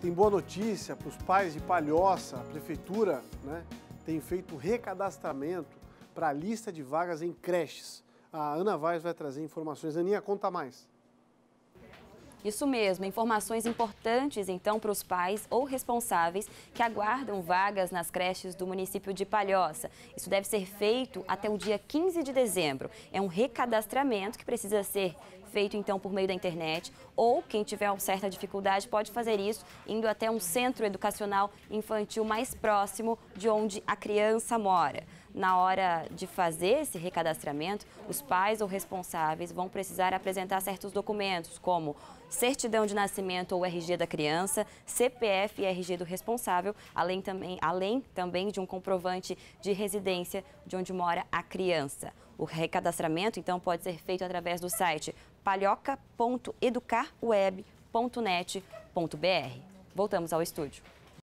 Tem boa notícia para os pais de Palhoça, a prefeitura né, tem feito recadastramento para a lista de vagas em creches. A Ana Vaz vai trazer informações. Aninha, conta mais. Isso mesmo, informações importantes então para os pais ou responsáveis que aguardam vagas nas creches do município de Palhoça. Isso deve ser feito até o dia 15 de dezembro. É um recadastramento que precisa ser feito então por meio da internet ou quem tiver certa dificuldade pode fazer isso indo até um centro educacional infantil mais próximo de onde a criança mora. Na hora de fazer esse recadastramento, os pais ou responsáveis vão precisar apresentar certos documentos, como certidão de nascimento ou RG da criança, CPF e RG do responsável, além também, além também de um comprovante de residência de onde mora a criança. O recadastramento, então, pode ser feito através do site palhoca.educarweb.net.br. Voltamos ao estúdio.